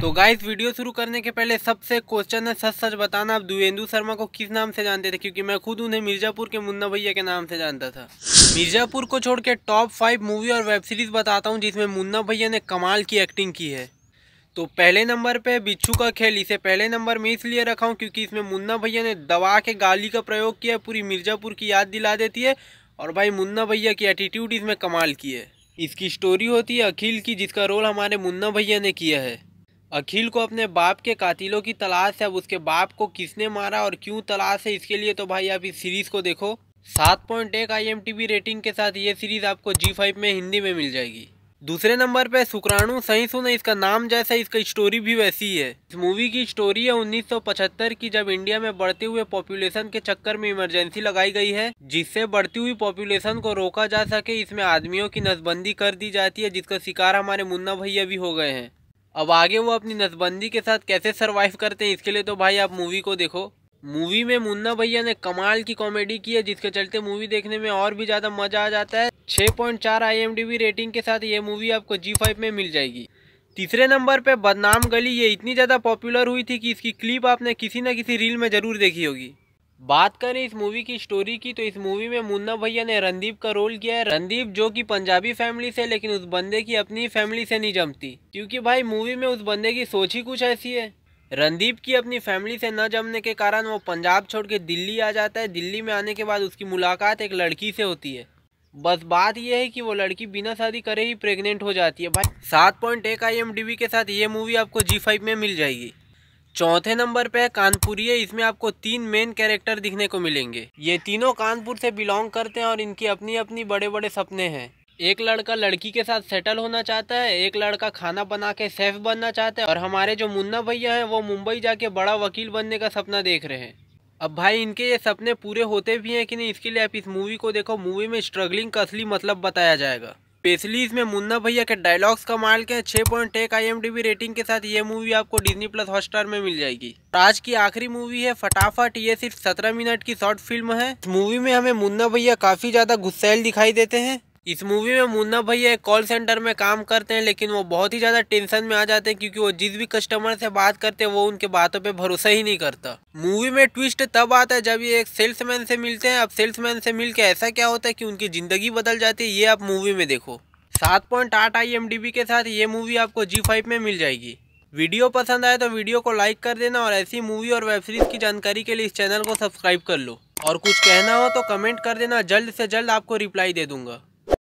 तो guys video शुरू करने के पहले सबसे क्वेश्चन है सच सच बताना आप दुवेंदु शर्मा को किस नाम से जानते थे क्योंकि मैं खुद उन्हें मिर्जापुर के मुन्ना भैया के नाम से जानता था मिर्जापुर को छोड़ के टॉप फाइव मूवी और वेब सीरीज बताता हूँ जिसमें मुन्ना भैया ने कमाल की एक्टिंग की है तो पहले नंबर पे बिच्छू का खेल इसे पहले नंबर में इसलिए रखा हूँ क्योंकि इसमें मुन्ना भैया ने दवा के गाली का प्रयोग किया पूरी मिर्जापुर की याद दिला देती है और भाई मुन्ना भैया की एटीट्यूड इसमें कमाल की है इसकी स्टोरी होती है अखिल की जिसका रोल हमारे मुन्ना भैया ने किया है अखिल को अपने बाप के कातिलों की तलाश है अब उसके बाप को किसने मारा और क्यों तलाश है इसके लिए तो भाई आप इस सीरीज़ को देखो सात पॉइंट एक आई रेटिंग के साथ ये सीरीज़ आपको जी फाइव में हिंदी में मिल जाएगी दूसरे नंबर पे शुक्राणु सही सुना इसका नाम जैसा इसका स्टोरी भी वैसी है इस मूवी की स्टोरी है 1975 की जब इंडिया में बढ़ते हुए पॉपुलेशन के चक्कर में इमरजेंसी लगाई गई है जिससे बढ़ती हुई पॉपुलेशन को रोका जा सके इसमें आदमियों की नसबंदी कर दी जाती है जिसका शिकार हमारे मुन्ना भैया भी हो गए हैं अब आगे वो अपनी नसबंदी के साथ कैसे सर्वाइव करते हैं इसके लिए तो भाई आप मूवी को देखो मूवी में मुन्ना भैया ने कमाल की कॉमेडी की है जिसके चलते मूवी देखने में और भी ज़्यादा मज़ा आ जाता है 6.4 पॉइंट रेटिंग के साथ ये मूवी आपको जी फाइव में मिल जाएगी तीसरे नंबर पे बदनाम गली ये इतनी ज़्यादा पॉपुलर हुई थी कि इसकी क्लिप आपने किसी न किसी रील में ज़रूर देखी होगी बात करें इस मूवी की स्टोरी की तो इस मूवी में मुन्ना भैया ने रणदीप का रोल किया है रणदीप जो कि पंजाबी फैमिली से लेकिन उस बंदे की अपनी फैमिली से नहीं जमती क्योंकि भाई मूवी में उस बंदे की सोच ही कुछ ऐसी है रणदीप की अपनी फैमिली से न जमने के कारण वो पंजाब छोड़ के दिल्ली आ जाता है दिल्ली में आने के बाद उसकी मुलाकात एक लड़की से होती है बस बात यह है कि वो लड़की बिना शादी करे ही प्रेग्नेंट हो जाती है भाई सात पॉइंट एक आई के साथ ये मूवी आपको जी फाइव में मिल जाएगी चौथे नंबर पे है कानपुरी है इसमें आपको तीन मेन कैरेक्टर दिखने को मिलेंगे ये तीनों कानपुर से बिलोंग करते हैं और इनकी अपनी अपनी बड़े बड़े सपने हैं एक लड़का लड़की के साथ सेटल होना चाहता है एक लड़का खाना बना के सेफ बनना चाहता है और हमारे जो मुन्ना भैया हैं वो मुंबई जाके बड़ा वकील बनने का सपना देख रहे हैं अब भाई इनके ये सपने पूरे होते भी हैं कि नहीं इसके लिए आप इस मूवी को देखो मूवी में स्ट्रगलिंग का असली मतलब बताया जाएगा स्पेशली इसमें मुन्ना भैया के डायलॉग्स कमाल के छः पॉइंट एक आई रेटिंग के साथ ये मूवी आपको डिज्नी प्लस हॉटस्टार में मिल जाएगी तो आज की आखिरी मूवी है फटाफट ये सिर्फ सत्रह मिनट की शॉर्ट फिल्म है मूवी में हमें मुन्ना भैया काफ़ी ज़्यादा गुस्सैल दिखाई देते हैं इस मूवी में मुन्ना भैया एक कॉल सेंटर में काम करते हैं लेकिन वो बहुत ही ज़्यादा टेंशन में आ जाते हैं क्योंकि वो जिस भी कस्टमर से बात करते हैं वो उनके बातों पे भरोसा ही नहीं करता मूवी में ट्विस्ट तब आता है जब ये एक सेल्समैन से मिलते हैं अब सेल्समैन से के ऐसा क्या होता है कि उनकी ज़िंदगी बदल जाती है ये आप मूवी में देखो सात पॉइंट आठ आई एम डी बी के साथ ये मूवी आपको जी फाइव में मिल जाएगी वीडियो पसंद आए तो वीडियो को लाइक कर देना और ऐसी मूवी और वेब सीरीज़ की जानकारी के लिए इस चैनल को सब्सक्राइब कर लो और कुछ कहना हो तो कमेंट कर देना जल्द से जल्द आपको रिप्लाई दे दूंगा